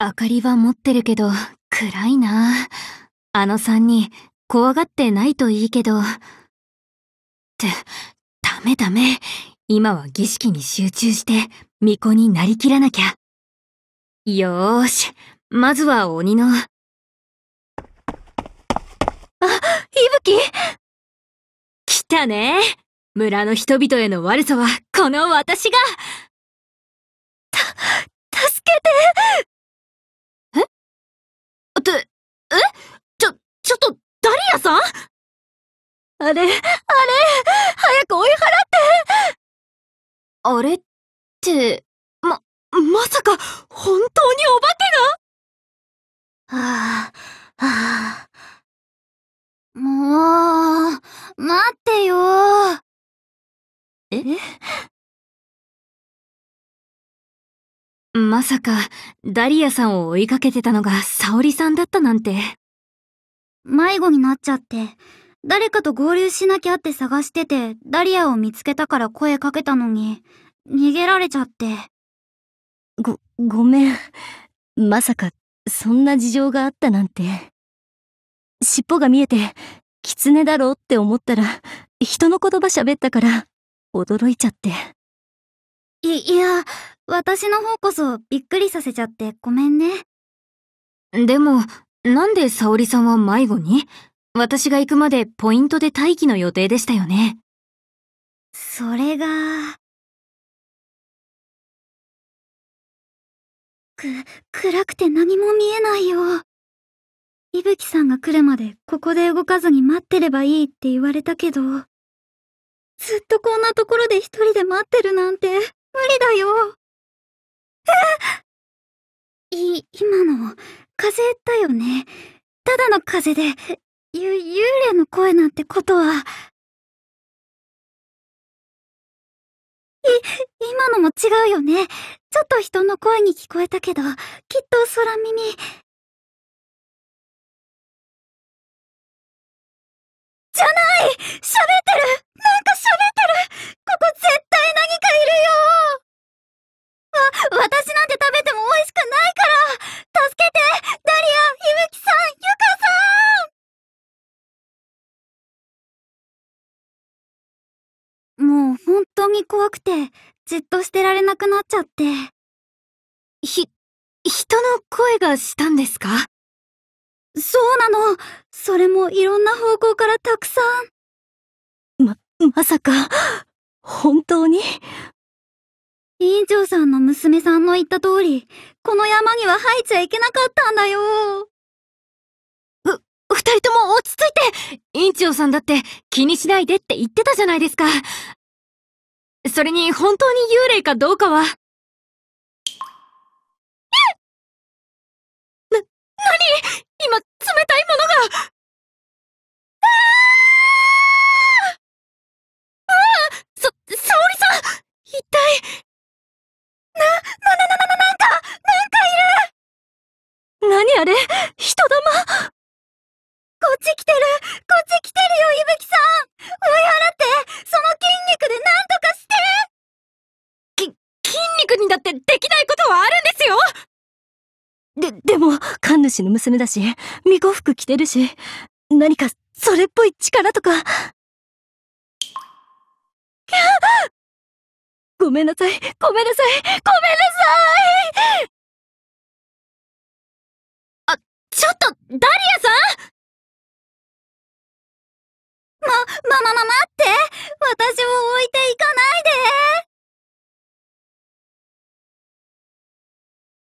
明かりは持ってるけど、暗いな。あの3人、怖がってないといいけど。って、ダメダメ。今は儀式に集中して、巫女になりきらなきゃ。よーし、まずは鬼の。あ、いぶき来たね。村の人々への悪さは、この私がた、助けてあれ、あれ、早く追い払ってあれって、ま、まさか、本当にお化けがはぁ、はあ。もう、待ってよ。えまさか、ダリアさんを追いかけてたのが沙織さんだったなんて。迷子になっちゃって、誰かと合流しなきゃって探してて、ダリアを見つけたから声かけたのに、逃げられちゃって。ご、ごめん。まさか、そんな事情があったなんて。尻尾が見えて、狐だろうって思ったら、人の言葉喋ったから、驚いちゃって。い、いや、私の方こそびっくりさせちゃってごめんね。でも、なんで沙織さんは迷子に私が行くまでポイントで待機の予定でしたよね。それが、く、暗くて何も見えないよ。いぶきさんが来るまでここで動かずに待ってればいいって言われたけど、ずっとこんなところで一人で待ってるなんて無理だよ。えい、今の、風邪だよね。ただの風邪で、ゆ、幽霊の声なんてことは。い、今のも違うよね。ちょっと人の声に聞こえたけど、きっと空耳。じゃない喋ってる当に怖くて、じっとしてられなくなっちゃって。ひ、人の声がしたんですかそうなの。それもいろんな方向からたくさん。ま、まさか、本当に委員長さんの娘さんの言った通り、この山には入っちゃいけなかったんだよ。う、二人とも落ち着いて委員長さんだって気にしないでって言ってたじゃないですか。それに本当に幽霊かどうかは。な、なに今、冷たいものがああそ、沙織さん一体、な、な、な、な、な、なんか、なんかいる何あれ人玉こっち来てるこっち来てるよ、伊吹さん追い払ってそのだってできないことはあるんですよで、でも、神主の娘だし、巫女服着てるし、何か、それっぽい力とか。ごめんなさい、ごめんなさい、ごめんなさいあ、ちょっと、ダリアさんま、ま、ま、ま、待って私を置いていかないで